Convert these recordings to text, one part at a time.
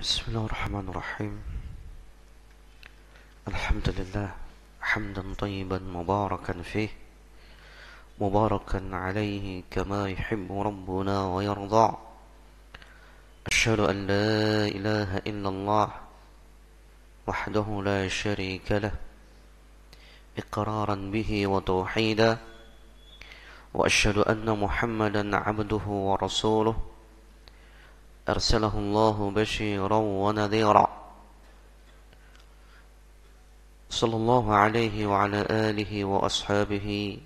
بسم الله الرحمن الرحيم الحمد لله حمدا طيبا مباركا فيه مباركا عليه كما يحب ربنا ويرضى أشهد أن لا إله إلا الله وحده لا شريك له إقرارا به وتوحيدا وأشهد أن محمدا عبده ورسوله أرسله الله بشيرا ونذيرا صلى الله عليه وعلى آله وأصحابه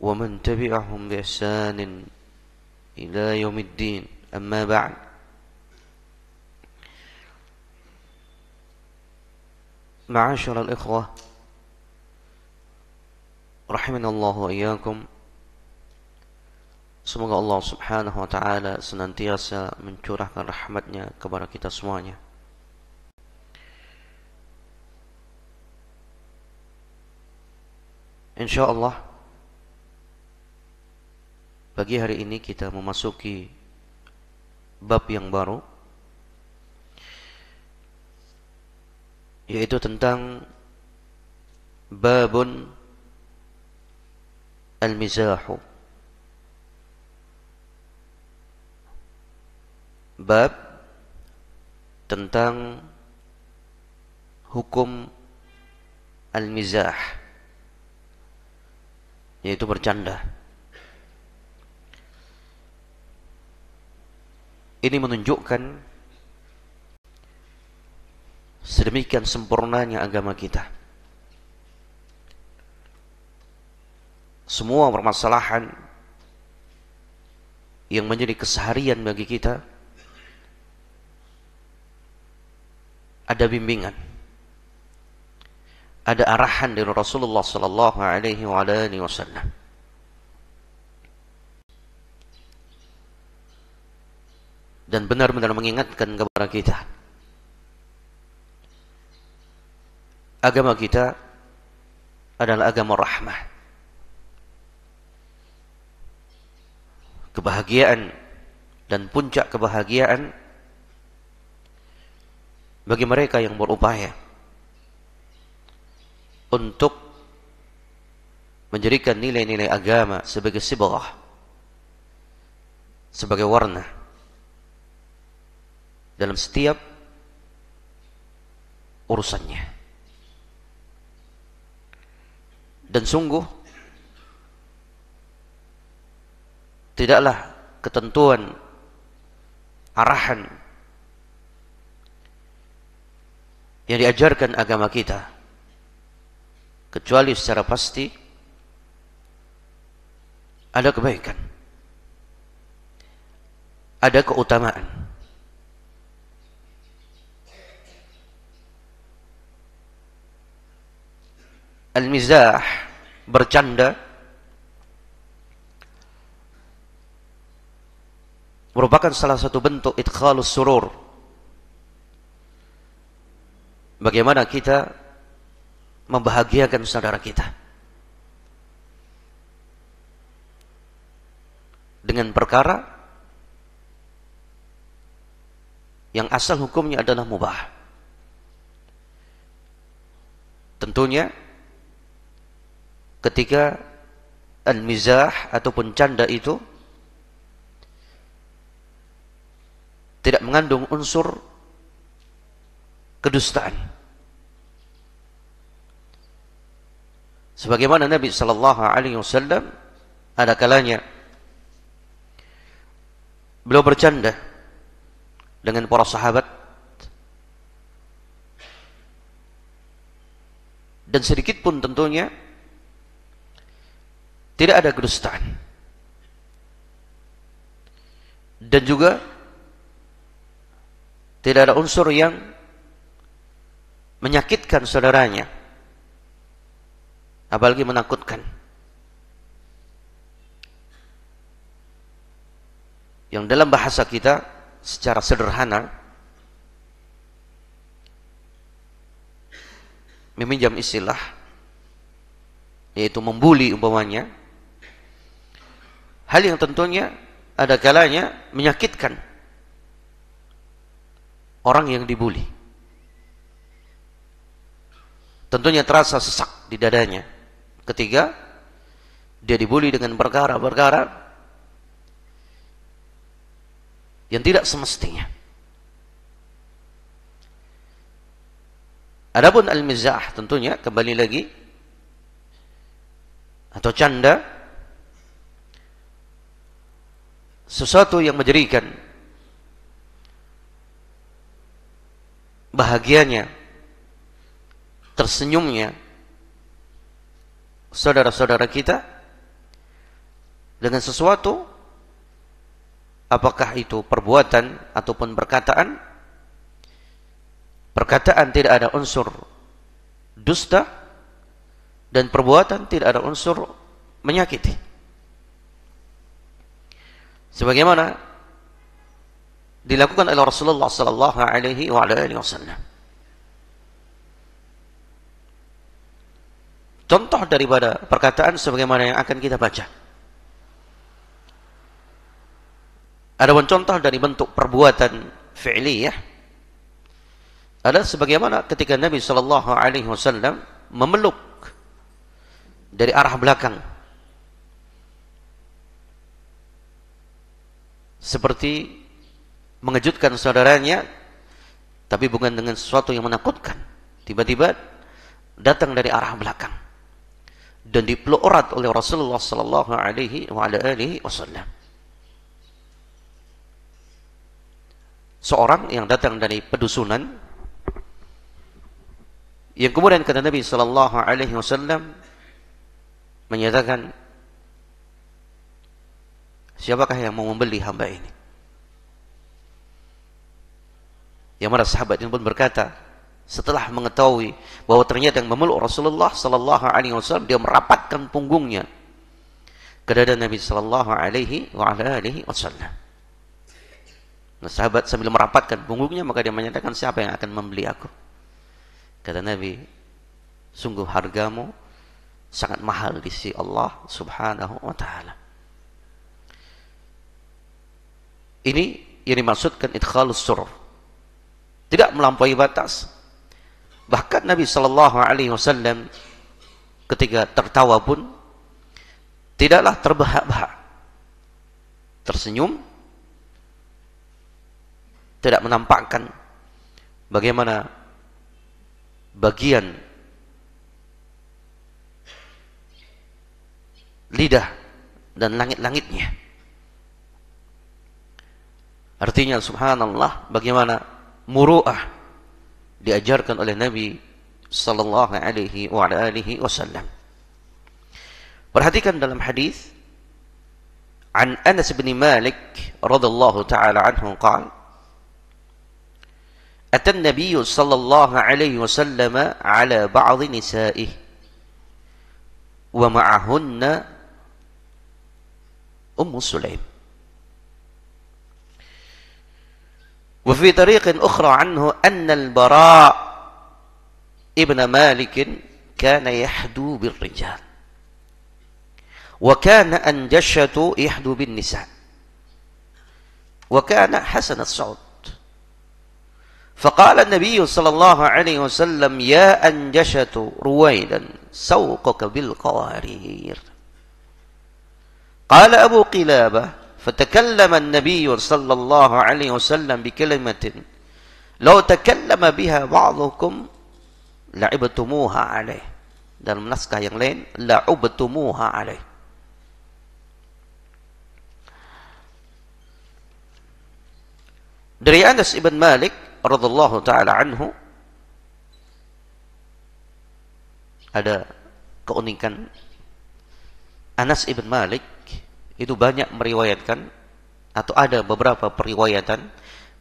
ومن تبعهم بإحسان إلى يوم الدين أما بعد معاشر الإخوة رحمنا الله وإياكم Semoga Allah subhanahu wa ta'ala senantiasa mencurahkan rahmatnya kepada kita semuanya. Insya Allah Pagi hari ini kita memasuki Bab yang baru Yaitu tentang Babun Al-Mizahu bab tentang hukum al-mizah yaitu bercanda. Ini menunjukkan sedemikian sempurnanya agama kita. Semua permasalahan yang menjadi keseharian bagi kita ada bimbingan ada arahan dari Rasulullah sallallahu alaihi wasallam dan benar-benar mengingatkan kepada kita agama kita adalah agama rahmah kebahagiaan dan puncak kebahagiaan bagi mereka yang berupaya untuk menjadikan nilai-nilai agama sebagai sibghah sebagai warna dalam setiap urusannya dan sungguh tidaklah ketentuan arahan yang diajarkan agama kita kecuali secara pasti ada kebaikan ada keutamaan al-mizah bercanda merupakan salah satu bentuk idkhalus surur bagaimana kita membahagiakan saudara kita dengan perkara yang asal hukumnya adalah mubah. Tentunya ketika al-mizah ataupun canda itu tidak mengandung unsur kedustaan. Sebagaimana Nabi Shallallahu Alaihi Wasallam ada kalanya beliau bercanda dengan para sahabat dan sedikit pun tentunya tidak ada kedustaan dan juga tidak ada unsur yang menyakitkan saudaranya. Apalagi menakutkan. Yang dalam bahasa kita secara sederhana meminjam istilah yaitu membuli umpamanya hal yang tentunya ada kalanya menyakitkan orang yang dibully tentunya terasa sesak di dadanya. Ketiga, dia dibuli dengan perkara-perkara yang tidak semestinya. Adapun al-mizah tentunya kembali lagi atau canda sesuatu yang menjerikan bahagianya tersenyumnya saudara-saudara kita dengan sesuatu apakah itu perbuatan ataupun perkataan perkataan tidak ada unsur dusta dan perbuatan tidak ada unsur menyakiti sebagaimana dilakukan oleh Rasulullah sallallahu alaihi wasallam contoh daripada perkataan sebagaimana yang akan kita baca. Ada contoh dari bentuk perbuatan fi'liyah Ada sebagaimana ketika Nabi Shallallahu Alaihi Wasallam memeluk dari arah belakang seperti mengejutkan saudaranya tapi bukan dengan sesuatu yang menakutkan tiba-tiba datang dari arah belakang dan dipeluk oleh Rasulullah sallallahu alaihi wa ala alihi wasallam. Seorang yang datang dari pedusunan yang kemudian kata Nabi sallallahu alaihi wasallam menyatakan siapakah yang mau membeli hamba ini? Yang mana sahabat ini pun berkata, setelah mengetahui bahwa ternyata yang memeluk Rasulullah Sallallahu Alaihi Wasallam dia merapatkan punggungnya ke dada Nabi Sallallahu Alaihi Wasallam. Nah, sahabat sambil merapatkan punggungnya maka dia menyatakan siapa yang akan membeli aku? Kata Nabi, sungguh hargamu sangat mahal di sisi Allah Subhanahu wa taala. Ini yang dimaksudkan idkhalus surur. Tidak melampaui batas. Bahkan Nabi Shallallahu Alaihi Wasallam ketika tertawa pun tidaklah terbahak-bahak, tersenyum, tidak menampakkan bagaimana bagian lidah dan langit-langitnya. Artinya subhanallah bagaimana muruah diajarkan oleh Nabi sallallahu alaihi wa alihi wasallam. Perhatikan dalam hadis عن أنس بن مالك رضي الله تعالى عنه قال أتى النبي صلى الله عليه وسلم على بعض نسائه ومعهن أم سليم وفي طريق أخرى عنه أن البراء ابن مالك كان يحدو بالرجال وكان أنجشة يحدو بالنساء وكان حسن الصوت فقال النبي صلى الله عليه وسلم يا أنجشة رويدا سوقك بالقوارير قال أبو قلابة فتكلم النبي صلى الله عليه وسلم بكلمة لو تكلم بها بعضكم la'ibtumuha alaih. Dalam naskah yang lain la'ubtumuha alaih. Dari Anas ibn Malik radhiyallahu taala anhu ada keunikan Anas ibn Malik itu banyak meriwayatkan atau ada beberapa periwayatan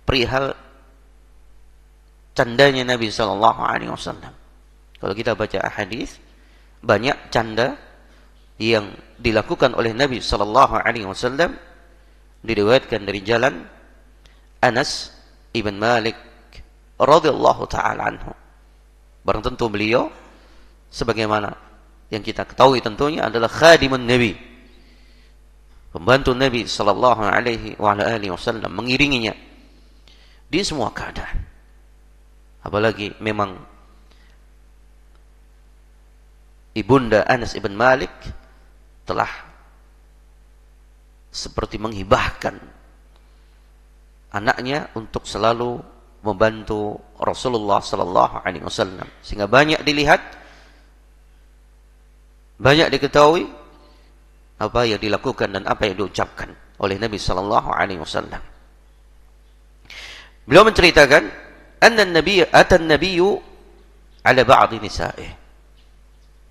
perihal candanya Nabi Shallallahu Alaihi Wasallam. Kalau kita baca hadis, banyak canda yang dilakukan oleh Nabi Shallallahu Alaihi Wasallam diriwayatkan dari jalan Anas ibn Malik radhiyallahu taala anhu. Barang tentu beliau sebagaimana yang kita ketahui tentunya adalah khadimun Nabi pembantu Nabi Sallallahu Alaihi Wasallam mengiringinya di semua keadaan. Apalagi memang ibunda Anas ibn Malik telah seperti menghibahkan anaknya untuk selalu membantu Rasulullah Sallallahu Alaihi Wasallam sehingga banyak dilihat, banyak diketahui apa yang dilakukan dan apa yang diucapkan oleh Nabi Shallallahu Alaihi Wasallam. Beliau menceritakan, "Anna Nabi atan Nabiu ala Bagi nisa'ih."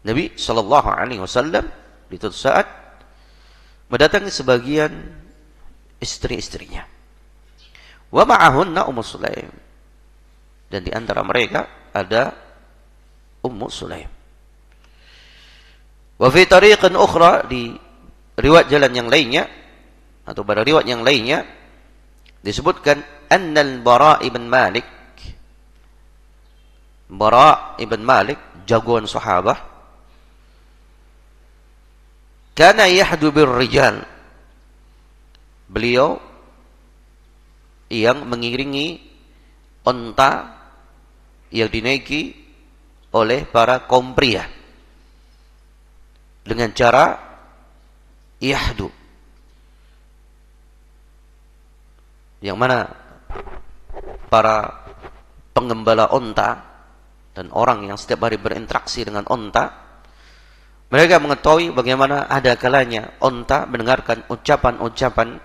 Nabi Shallallahu Alaihi Wasallam di suatu saat mendatangi sebagian istri-istrinya. Wa ma'ahunna Ummu Sulaim. Dan di antara mereka ada Ummu Sulaim. Wa fi tariqin ukhra di riwayat jalan yang lainnya atau pada riwayat yang lainnya disebutkan annal bara ibn malik bara ibn malik jagoan sahabat kana yahdu bir rijal beliau yang mengiringi onta yang dinaiki oleh para kaum dengan cara yahdu yang mana para pengembala onta dan orang yang setiap hari berinteraksi dengan onta mereka mengetahui bagaimana ada kalanya onta mendengarkan ucapan-ucapan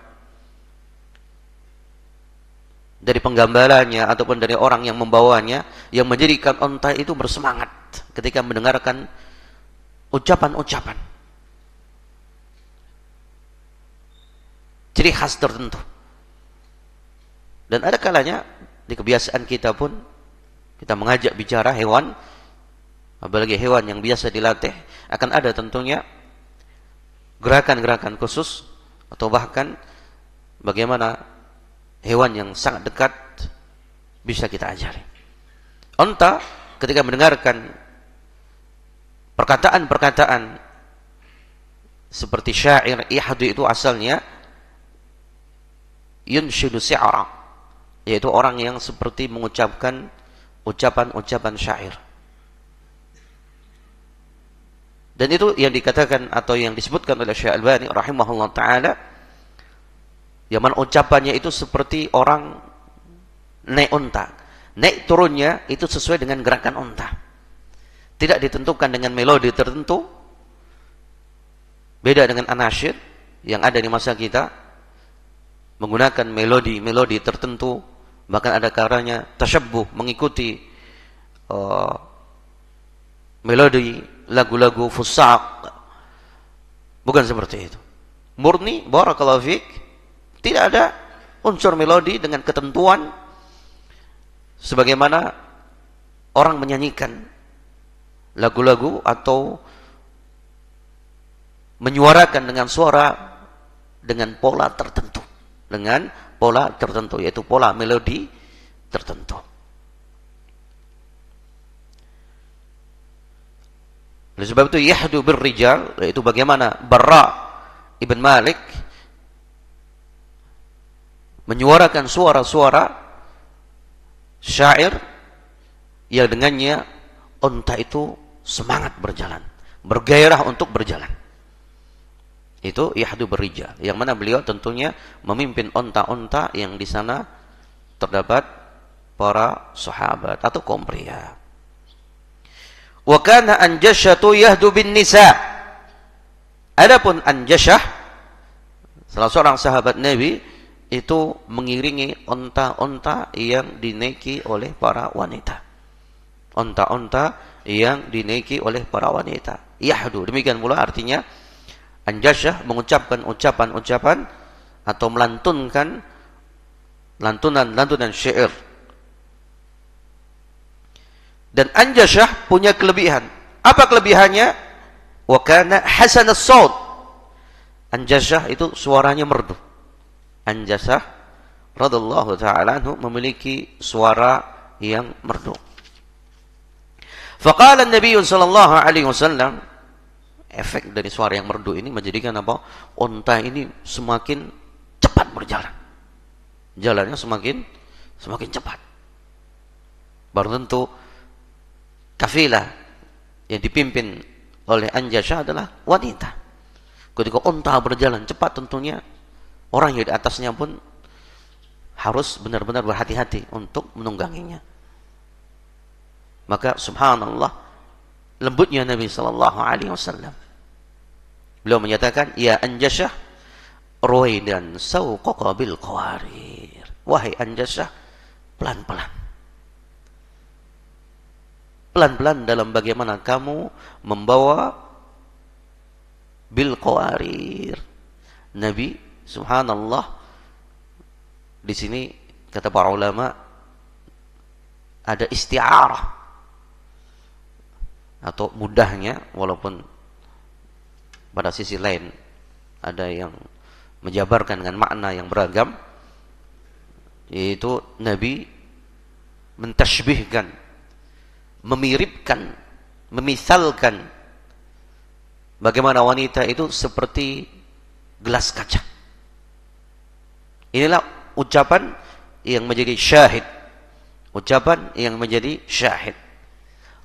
dari penggambarannya ataupun dari orang yang membawanya yang menjadikan onta itu bersemangat ketika mendengarkan ucapan-ucapan ciri khas tertentu dan ada kalanya di kebiasaan kita pun kita mengajak bicara hewan apalagi hewan yang biasa dilatih akan ada tentunya gerakan-gerakan khusus atau bahkan bagaimana hewan yang sangat dekat bisa kita ajari onta ketika mendengarkan perkataan-perkataan seperti syair ihadu itu asalnya yunshidu si'ara yaitu orang yang seperti mengucapkan ucapan-ucapan syair dan itu yang dikatakan atau yang disebutkan oleh Syekh Al-Bani rahimahullah taala yang mana ucapannya itu seperti orang naik unta naik turunnya itu sesuai dengan gerakan unta tidak ditentukan dengan melodi tertentu beda dengan anasyid yang ada di masa kita menggunakan melodi-melodi tertentu, bahkan ada karanya tasyabbuh mengikuti uh, melodi lagu-lagu fusaq. Bukan seperti itu. Murni barakallahu tidak ada unsur melodi dengan ketentuan sebagaimana orang menyanyikan lagu-lagu atau menyuarakan dengan suara dengan pola tertentu dengan pola tertentu yaitu pola melodi tertentu. Oleh sebab itu yahdu birrijal yaitu bagaimana Barra Ibn Malik menyuarakan suara-suara syair yang dengannya unta itu semangat berjalan, bergairah untuk berjalan itu Yahdu Berija yang mana beliau tentunya memimpin onta-onta yang di sana terdapat para sahabat atau kaum pria. Wakana kana Yahdu bin Nisa. Adapun anjashah, salah seorang sahabat Nabi itu mengiringi onta-onta yang dinaiki oleh para wanita. Onta-onta yang dinaiki oleh para wanita. Yahdu demikian pula artinya Anjasyah mengucapkan ucapan-ucapan atau melantunkan lantunan-lantunan syair. Dan Anjasyah punya kelebihan. Apa kelebihannya? Wa kana hasan as Anjasyah itu suaranya merdu. Anjasyah radallahu taala anhu memiliki suara yang merdu. Faqala an-nabiy sallallahu alaihi wasallam efek dari suara yang merdu ini menjadikan apa Unta ini semakin cepat berjalan jalannya semakin semakin cepat baru tentu kafilah yang dipimpin oleh Anjasya adalah wanita ketika unta berjalan cepat tentunya orang yang di atasnya pun harus benar-benar berhati-hati untuk menungganginya maka subhanallah lembutnya Nabi Shallallahu Alaihi Wasallam Beliau menyatakan, Ya Anjasah, Ruwaidan sauqaqa bil qawarir. Wahai Anjasah, pelan-pelan. Pelan-pelan dalam bagaimana kamu membawa bil qawarir. Nabi, subhanallah, di sini kata para ulama, ada isti'arah atau mudahnya walaupun pada sisi lain ada yang menjabarkan dengan makna yang beragam yaitu Nabi mentashbihkan memiripkan memisalkan bagaimana wanita itu seperti gelas kaca inilah ucapan yang menjadi syahid ucapan yang menjadi syahid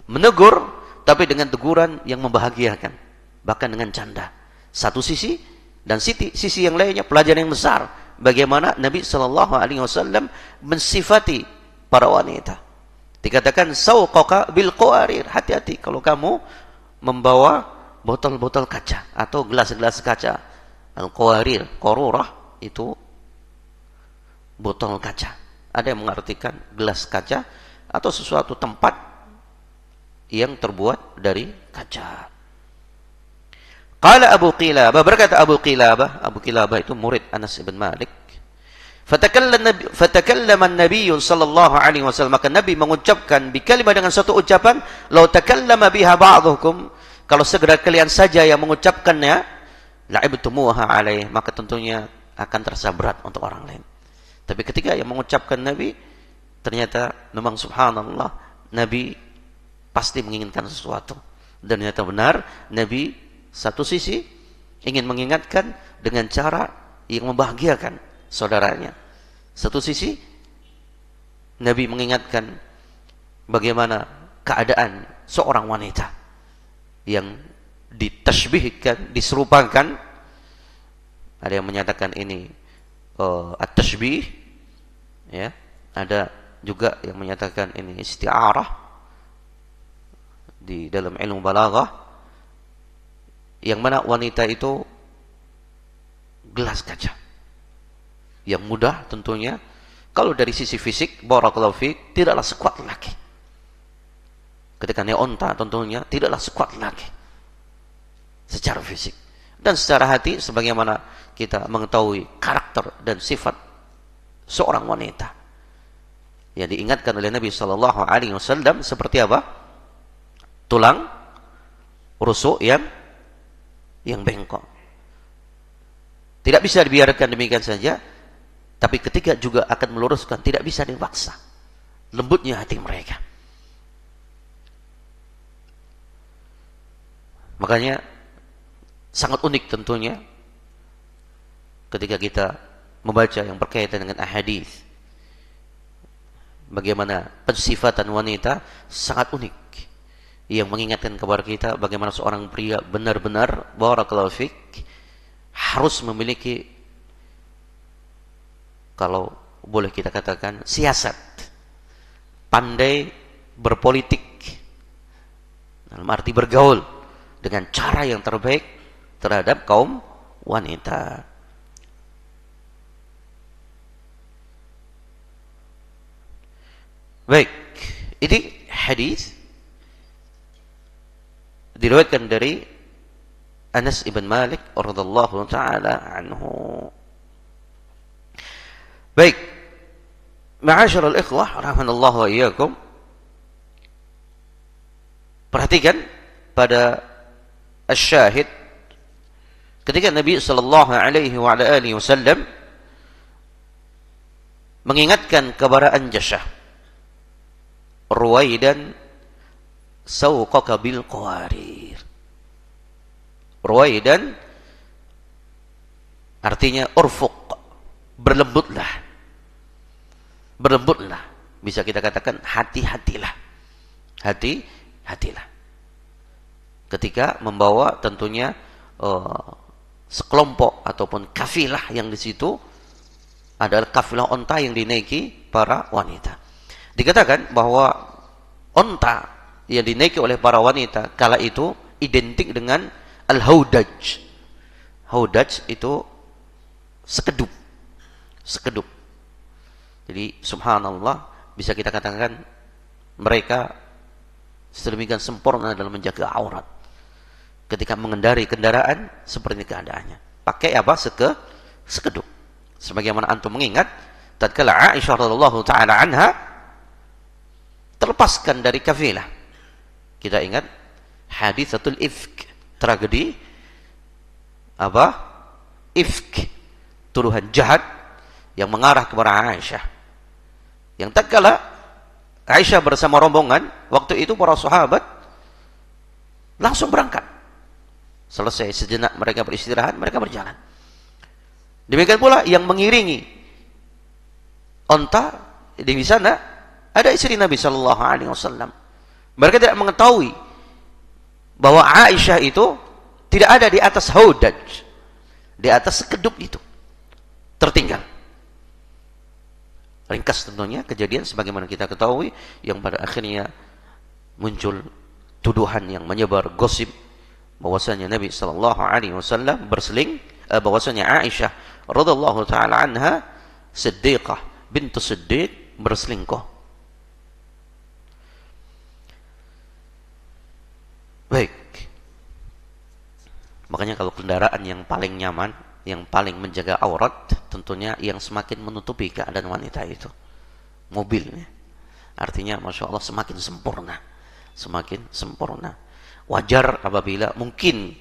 menegur tapi dengan teguran yang membahagiakan bahkan dengan canda. Satu sisi dan sisi, sisi yang lainnya pelajaran yang besar bagaimana Nabi Shallallahu Alaihi Wasallam mensifati para wanita. Dikatakan sawqaka bil qawarir. Hati-hati kalau kamu membawa botol-botol kaca atau gelas-gelas kaca. Al qawarir, qarurah itu botol kaca. Ada yang mengartikan gelas kaca atau sesuatu tempat yang terbuat dari kaca. Qala Abu Qilabah, berkata Abu Qilabah, Abu Qilabah itu murid Anas bin Malik. Fatakallama an-nabiy sallallahu alaihi wasallam maka Nabi mengucapkan bikalimah dengan satu ucapan law takallama biha ba'dhukum kalau segera kalian saja yang mengucapkannya la'ibtumuha alaih maka tentunya akan terasa berat untuk orang lain. Tapi ketika yang mengucapkan Nabi ternyata memang subhanallah Nabi pasti menginginkan sesuatu dan ternyata benar Nabi satu sisi ingin mengingatkan dengan cara yang membahagiakan saudaranya. Satu sisi Nabi mengingatkan bagaimana keadaan seorang wanita yang ditashbihkan, diserupakan. Ada yang menyatakan ini uh, at-tashbih, ya. Ada juga yang menyatakan ini isti'arah di dalam ilmu balaghah yang mana wanita itu gelas kaca. Yang mudah tentunya kalau dari sisi fisik barakallahu fiik tidaklah sekuat laki. Ketika neonta tentunya tidaklah sekuat laki secara fisik dan secara hati sebagaimana kita mengetahui karakter dan sifat seorang wanita. Yang diingatkan oleh Nabi Shallallahu alaihi wasallam seperti apa? Tulang rusuk yang yang bengkok. Tidak bisa dibiarkan demikian saja, tapi ketika juga akan meluruskan, tidak bisa dipaksa. Lembutnya hati mereka. Makanya sangat unik tentunya ketika kita membaca yang berkaitan dengan ahadith. Bagaimana pensifatan wanita sangat unik yang mengingatkan kepada kita bagaimana seorang pria benar-benar barakallahu fik harus memiliki kalau boleh kita katakan siasat pandai berpolitik dalam arti bergaul dengan cara yang terbaik terhadap kaum wanita baik ini hadis diriwayatkan dari Anas ibn Malik radhiyallahu taala anhu. Baik. Ma'asyiral ikhwah rahimanallahu wa iyyakum. Perhatikan pada asyahid ketika Nabi sallallahu alaihi wa alihi wasallam mengingatkan kepada Anjasyah Ruwaidan sawqaka bil qawarir ruwaidan artinya urfuq berlembutlah berlembutlah bisa kita katakan hati-hatilah hati hatilah ketika membawa tentunya uh, sekelompok ataupun kafilah yang di situ adalah kafilah onta yang dinaiki para wanita dikatakan bahwa onta yang dinaiki oleh para wanita kala itu identik dengan al-haudaj. Haudaj itu sekedup. Sekedup. Jadi subhanallah bisa kita katakan mereka sedemikian sempurna dalam menjaga aurat. Ketika mengendari kendaraan seperti keadaannya. Pakai apa? Seke, sekedup. Sebagaimana antum mengingat tatkala Aisyah radhiyallahu taala anha terlepaskan dari kafilah kita ingat hadis hadisatul ifk, tragedi apa? Ifk, tuduhan jahat yang mengarah kepada Aisyah. Yang tak kala Aisyah bersama rombongan, waktu itu para sahabat langsung berangkat. Selesai sejenak mereka beristirahat, mereka berjalan. Demikian pula yang mengiringi onta di sana ada istri Nabi Shallallahu Alaihi Wasallam mereka tidak mengetahui bahwa Aisyah itu tidak ada di atas haudaj. Di atas sekedup itu. Tertinggal. Ringkas tentunya kejadian sebagaimana kita ketahui yang pada akhirnya muncul tuduhan yang menyebar gosip bahwasanya Nabi sallallahu Alaihi Wasallam berseling eh, bahwasanya Aisyah radhiallahu taala anha Siddiqah bintu Siddiq berselingkuh Baik. Makanya kalau kendaraan yang paling nyaman, yang paling menjaga aurat, tentunya yang semakin menutupi keadaan wanita itu. Mobilnya. Artinya Masya Allah semakin sempurna. Semakin sempurna. Wajar apabila mungkin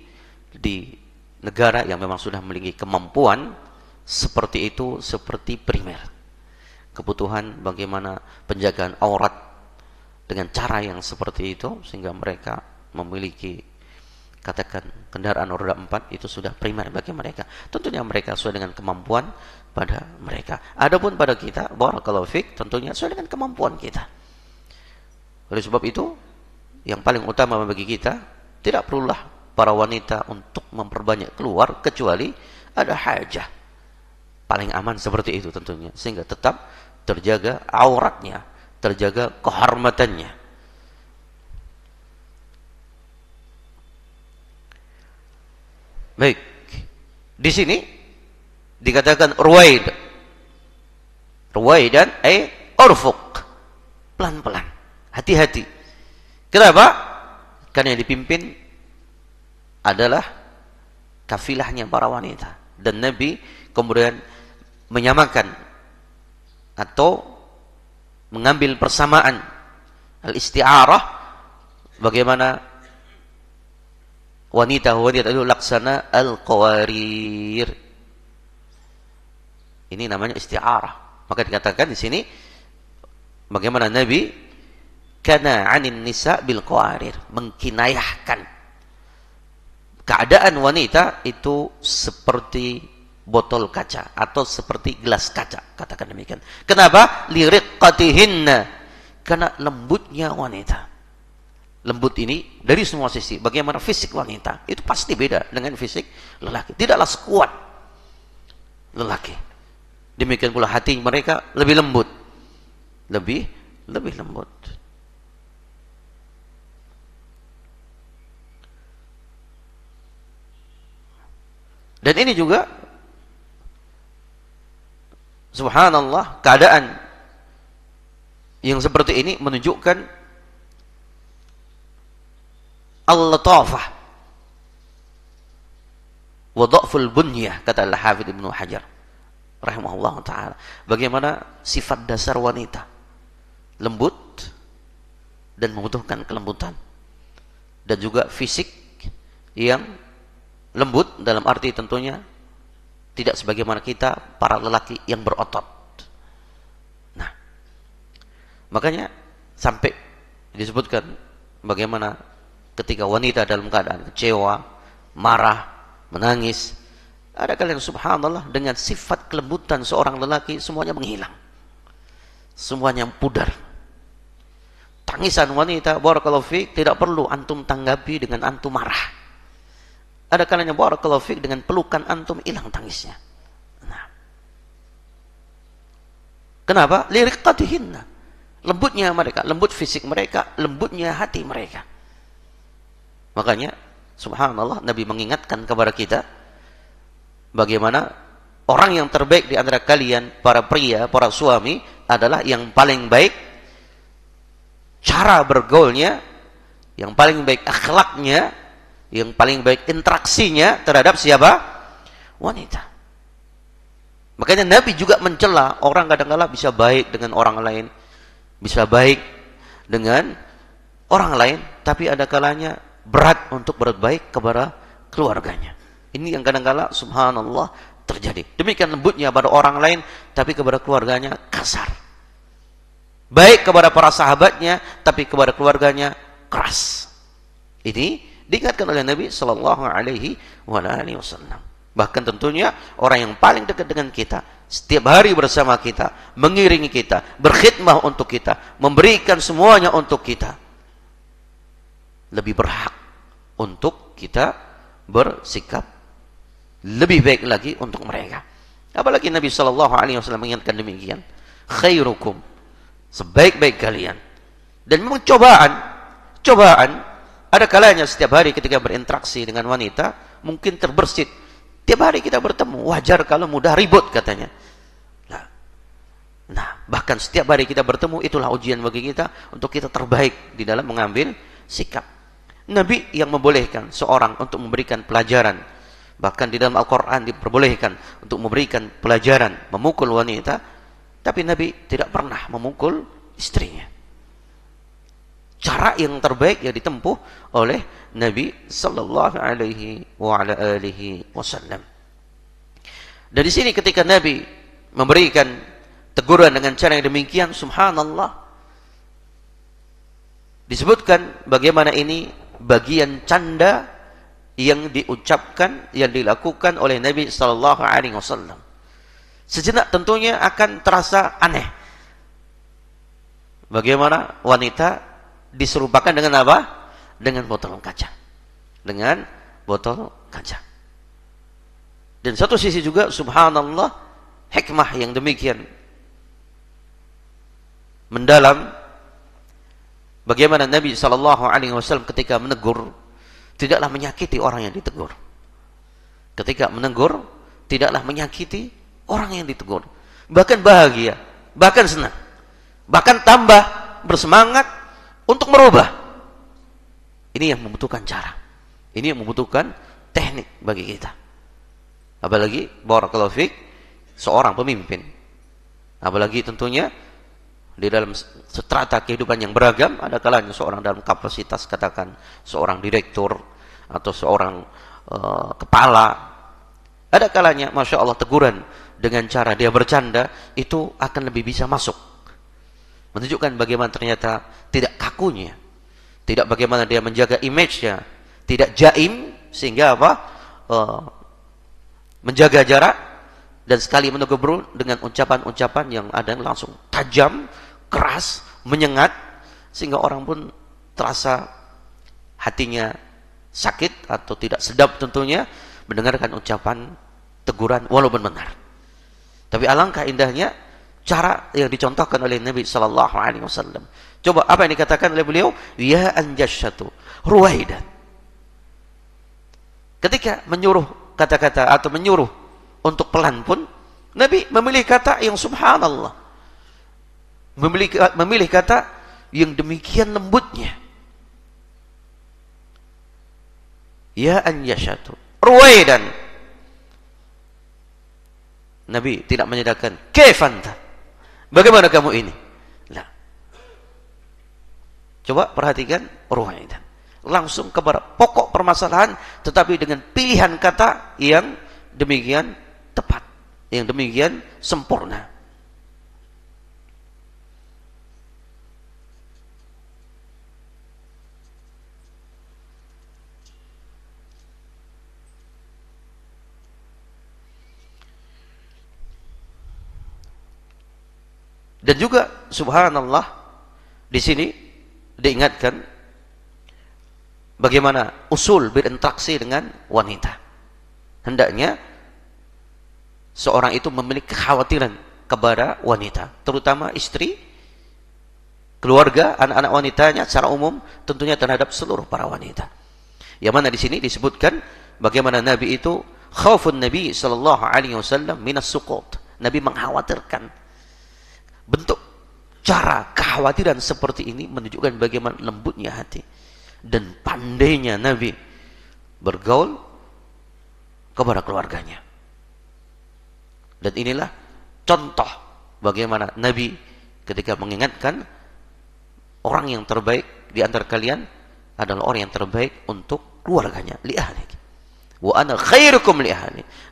di negara yang memang sudah memiliki kemampuan seperti itu, seperti primer. Kebutuhan bagaimana penjagaan aurat dengan cara yang seperti itu sehingga mereka memiliki katakan kendaraan roda empat itu sudah primer bagi mereka. Tentunya mereka sesuai dengan kemampuan pada mereka. Adapun pada kita, kalau fik tentunya sesuai dengan kemampuan kita. Oleh sebab itu, yang paling utama bagi kita, tidak perlulah para wanita untuk memperbanyak keluar kecuali ada hajah. Paling aman seperti itu tentunya, sehingga tetap terjaga auratnya, terjaga kehormatannya. Baik. Di sini dikatakan ruwaid. Ruwaid dan ay eh, orfuk. Pelan-pelan. Hati-hati. Kenapa? Karena yang dipimpin adalah kafilahnya para wanita. Dan Nabi kemudian menyamakan atau mengambil persamaan al-isti'arah bagaimana wanita-wanita itu laksana al-qawarir. Ini namanya isti'arah. Maka dikatakan di sini bagaimana Nabi karena 'anin nisa bil qawarir, mengkinayahkan keadaan wanita itu seperti botol kaca atau seperti gelas kaca katakan demikian kenapa lirik katihinna karena lembutnya wanita lembut ini dari semua sisi. Bagaimana fisik wanita itu pasti beda dengan fisik lelaki. Tidaklah sekuat lelaki. Demikian pula hati mereka lebih lembut. Lebih lebih lembut. Dan ini juga subhanallah keadaan yang seperti ini menunjukkan al-latafah wa dha'ful bunyah kata Al-Hafidz Ibnu Hajar rahimahullah taala. Bagaimana sifat dasar wanita? Lembut dan membutuhkan kelembutan. Dan juga fisik yang lembut dalam arti tentunya tidak sebagaimana kita para lelaki yang berotot. Nah, makanya sampai disebutkan bagaimana ketika wanita dalam keadaan kecewa, marah, menangis. Ada kalian subhanallah dengan sifat kelembutan seorang lelaki semuanya menghilang. Semuanya pudar. Tangisan wanita barakallahu fiik tidak perlu antum tanggapi dengan antum marah. Ada kalanya barakallahu fiik dengan pelukan antum hilang tangisnya. Nah. Kenapa? Liriqatihinna. Lembutnya mereka, lembut fisik mereka, lembutnya hati mereka Makanya subhanallah Nabi mengingatkan kepada kita bagaimana orang yang terbaik di antara kalian para pria, para suami adalah yang paling baik cara bergaulnya, yang paling baik akhlaknya, yang paling baik interaksinya terhadap siapa? Wanita. Makanya Nabi juga mencela orang kadang-kala bisa baik dengan orang lain, bisa baik dengan orang lain, tapi ada kalanya berat untuk berbuat baik kepada keluarganya. Ini yang kadang -kadang, subhanallah terjadi. Demikian lembutnya pada orang lain tapi kepada keluarganya kasar. Baik kepada para sahabatnya tapi kepada keluarganya keras. Ini diingatkan oleh Nabi Shallallahu alaihi wasallam. Bahkan tentunya orang yang paling dekat dengan kita, setiap hari bersama kita, mengiringi kita, berkhidmah untuk kita, memberikan semuanya untuk kita lebih berhak untuk kita bersikap lebih baik lagi untuk mereka. Apalagi Nabi Shallallahu Alaihi Wasallam mengingatkan demikian, khairukum sebaik-baik kalian. Dan memang cobaan, cobaan ada kalanya setiap hari ketika berinteraksi dengan wanita mungkin terbersit. Tiap hari kita bertemu, wajar kalau mudah ribut katanya. Nah, nah bahkan setiap hari kita bertemu itulah ujian bagi kita untuk kita terbaik di dalam mengambil sikap. Nabi yang membolehkan seorang untuk memberikan pelajaran. Bahkan di dalam Al-Quran diperbolehkan untuk memberikan pelajaran, memukul wanita. Tapi Nabi tidak pernah memukul istrinya. Cara yang terbaik yang ditempuh oleh Nabi Sallallahu Alaihi wa ala alihi Wasallam. Dari sini ketika Nabi memberikan teguran dengan cara yang demikian, Subhanallah, disebutkan bagaimana ini bagian canda yang diucapkan yang dilakukan oleh Nabi Shallallahu alaihi wasallam. Sejenak tentunya akan terasa aneh. Bagaimana wanita diserupakan dengan apa? Dengan botol kaca. Dengan botol kaca. Dan satu sisi juga subhanallah hikmah yang demikian mendalam Bagaimana Nabi Shallallahu Alaihi Wasallam ketika menegur tidaklah menyakiti orang yang ditegur. Ketika menegur tidaklah menyakiti orang yang ditegur. Bahkan bahagia, bahkan senang, bahkan tambah bersemangat untuk merubah. Ini yang membutuhkan cara. Ini yang membutuhkan teknik bagi kita. Apalagi barakallahu seorang pemimpin. Apalagi tentunya di dalam strata kehidupan yang beragam ada kalanya seorang dalam kapasitas katakan seorang direktur atau seorang uh, kepala ada kalanya masya Allah teguran dengan cara dia bercanda itu akan lebih bisa masuk menunjukkan bagaimana ternyata tidak kakunya tidak bagaimana dia menjaga image-nya tidak jaim sehingga apa uh, menjaga jarak dan sekali menegur dengan ucapan-ucapan yang ada yang langsung tajam keras, menyengat, sehingga orang pun terasa hatinya sakit atau tidak sedap tentunya mendengarkan ucapan teguran walaupun benar. Tapi alangkah indahnya cara yang dicontohkan oleh Nabi Shallallahu Alaihi Wasallam. Coba apa yang dikatakan oleh beliau? Ya anjashatu ruwaidan. Ketika menyuruh kata-kata atau menyuruh untuk pelan pun, Nabi memilih kata yang subhanallah memilih, memilih kata yang demikian lembutnya. Ya an yashatu. Ruwaidan. Nabi tidak menyedarkan kefanta Bagaimana kamu ini? Nah. Coba perhatikan ruwaidan. Langsung kepada pokok permasalahan tetapi dengan pilihan kata yang demikian tepat, yang demikian sempurna. Dan juga subhanallah di sini diingatkan bagaimana usul berinteraksi dengan wanita. Hendaknya seorang itu memiliki kekhawatiran kepada wanita, terutama istri, keluarga, anak-anak wanitanya secara umum tentunya terhadap seluruh para wanita. Yang mana di sini disebutkan bagaimana Nabi itu khaufun Nabi sallallahu alaihi wasallam minas suqut. Nabi mengkhawatirkan Bentuk cara kekhawatiran seperti ini menunjukkan bagaimana lembutnya hati dan pandainya Nabi bergaul kepada keluarganya. Dan inilah contoh bagaimana Nabi ketika mengingatkan orang yang terbaik di antara kalian adalah orang yang terbaik untuk keluarganya, li ahli. Wa ana khairukum li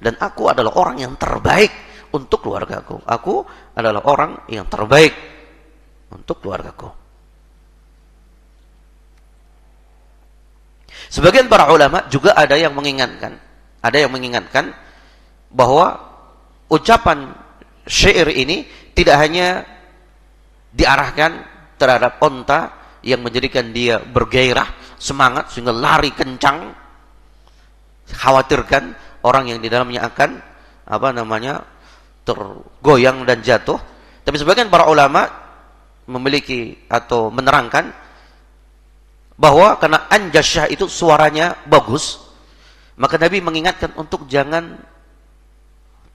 Dan aku adalah orang yang terbaik untuk keluargaku. Aku adalah orang yang terbaik untuk keluargaku. Sebagian para ulama juga ada yang mengingatkan, ada yang mengingatkan bahwa ucapan syair ini tidak hanya diarahkan terhadap onta yang menjadikan dia bergairah, semangat sehingga lari kencang, khawatirkan orang yang di dalamnya akan apa namanya tergoyang dan jatuh. Tapi sebagian para ulama memiliki atau menerangkan bahwa karena anjasyah itu suaranya bagus, maka Nabi mengingatkan untuk jangan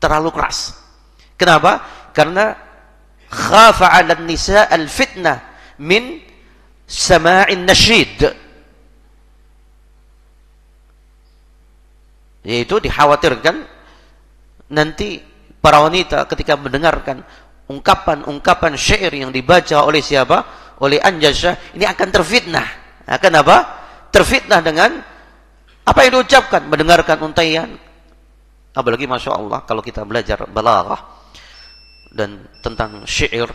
terlalu keras. Kenapa? Karena khafa nisa al-fitnah min sama'in nasyid. Yaitu dikhawatirkan nanti para wanita ketika mendengarkan ungkapan-ungkapan syair yang dibaca oleh siapa? Oleh Anjasyah, ini akan terfitnah. Akan apa? Terfitnah dengan apa yang diucapkan, mendengarkan untaian. Apalagi Masya Allah, kalau kita belajar balaghah dan tentang syair,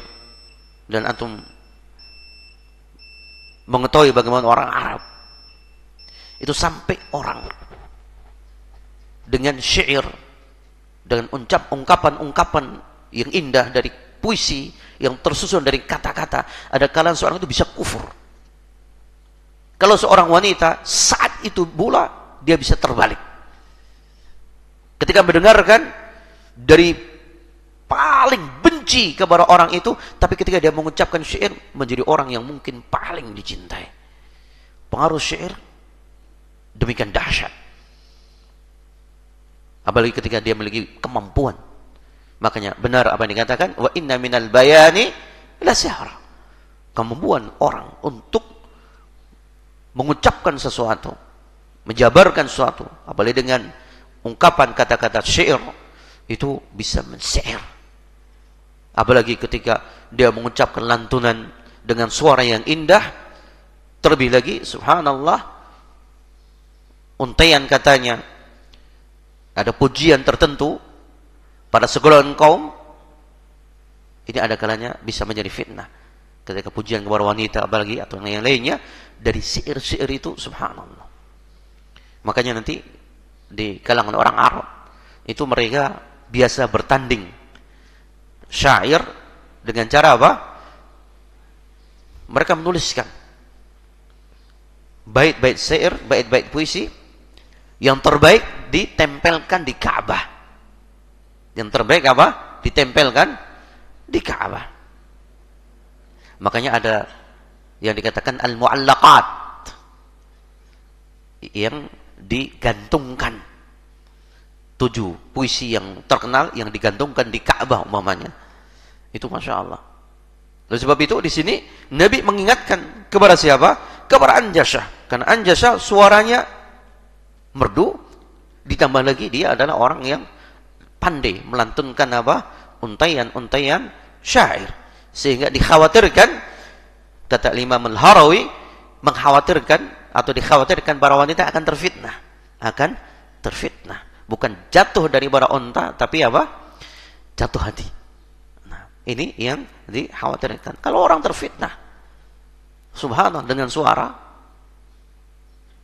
dan antum mengetahui bagaimana orang Arab itu sampai orang dengan syair dengan ucap ungkapan-ungkapan yang indah dari puisi yang tersusun dari kata-kata ada kala seorang itu bisa kufur kalau seorang wanita saat itu pula dia bisa terbalik ketika mendengarkan dari paling benci kepada orang itu tapi ketika dia mengucapkan syair menjadi orang yang mungkin paling dicintai pengaruh syair demikian dahsyat apalagi ketika dia memiliki kemampuan makanya benar apa yang dikatakan wa inna minal bayani la sihra kemampuan orang untuk mengucapkan sesuatu menjabarkan sesuatu apalagi dengan ungkapan kata-kata syair itu bisa mensyair apalagi ketika dia mengucapkan lantunan dengan suara yang indah terlebih lagi subhanallah untaian katanya ada pujian tertentu pada segolongan kaum ini ada kalanya bisa menjadi fitnah ketika pujian kepada wanita apalagi atau yang lainnya dari syair-syair itu subhanallah makanya nanti di kalangan orang Arab itu mereka biasa bertanding syair dengan cara apa mereka menuliskan bait-bait syair bait-bait puisi yang terbaik ditempelkan di Ka'bah. Yang terbaik apa? Ditempelkan di Ka'bah. Makanya ada yang dikatakan al-mu'allaqat yang digantungkan tujuh puisi yang terkenal yang digantungkan di Ka'bah umamanya itu masya Allah oleh sebab itu di sini Nabi mengingatkan kepada siapa kepada Anjasa karena Anjasa suaranya merdu Ditambah lagi dia adalah orang yang pandai melantunkan apa? Untayan-untayan syair. Sehingga dikhawatirkan, kata lima melharawi mengkhawatirkan atau dikhawatirkan para wanita akan terfitnah. Akan terfitnah. Bukan jatuh dari bara onta, tapi apa? Jatuh hati. Nah, ini yang dikhawatirkan. Kalau orang terfitnah, subhanallah dengan suara,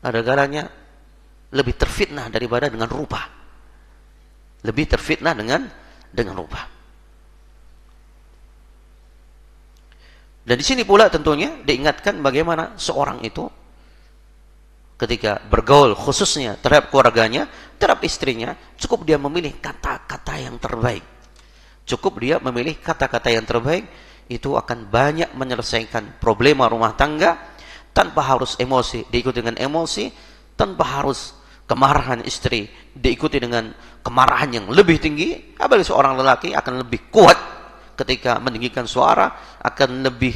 ada garanya lebih terfitnah daripada dengan rupa lebih terfitnah dengan dengan rupa dan di sini pula tentunya diingatkan bagaimana seorang itu ketika bergaul khususnya terhadap keluarganya, terhadap istrinya, cukup dia memilih kata-kata yang terbaik. Cukup dia memilih kata-kata yang terbaik, itu akan banyak menyelesaikan problema rumah tangga tanpa harus emosi, diikuti dengan emosi, tanpa harus kemarahan istri diikuti dengan kemarahan yang lebih tinggi, apalagi seorang lelaki akan lebih kuat ketika meninggikan suara, akan lebih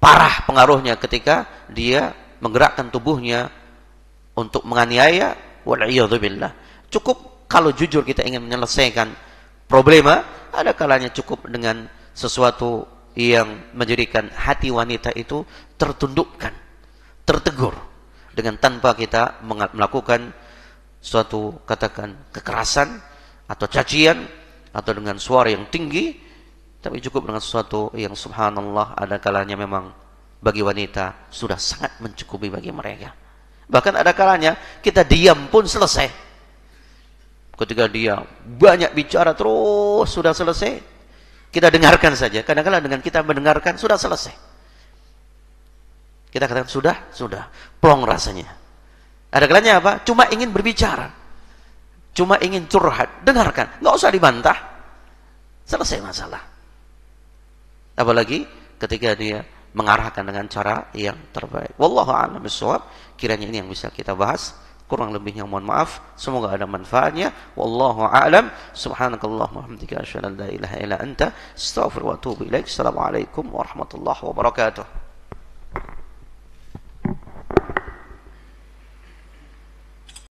parah pengaruhnya ketika dia menggerakkan tubuhnya untuk menganiaya billah. Cukup kalau jujur kita ingin menyelesaikan problema, ada kalanya cukup dengan sesuatu yang menjadikan hati wanita itu tertundukkan, tertegur dengan tanpa kita melakukan suatu katakan kekerasan atau cacian atau dengan suara yang tinggi tapi cukup dengan sesuatu yang subhanallah ada kalanya memang bagi wanita sudah sangat mencukupi bagi mereka bahkan ada kalanya kita diam pun selesai ketika dia banyak bicara terus sudah selesai kita dengarkan saja kadang-kadang dengan kita mendengarkan sudah selesai kita katakan sudah, sudah. Plong rasanya. Ada kalanya apa? Cuma ingin berbicara. Cuma ingin curhat. Dengarkan. Nggak usah dibantah. Selesai masalah. Apalagi ketika dia mengarahkan dengan cara yang terbaik. Wallahu a'lam bishawab. Kiranya ini yang bisa kita bahas. Kurang lebihnya mohon maaf. Semoga ada manfaatnya. Wallahu a'lam. Subhanakallah hamdika asyhadu an la ilaha illa anta astaghfiruka wa atubu ilaik. Assalamualaikum warahmatullahi wabarakatuh.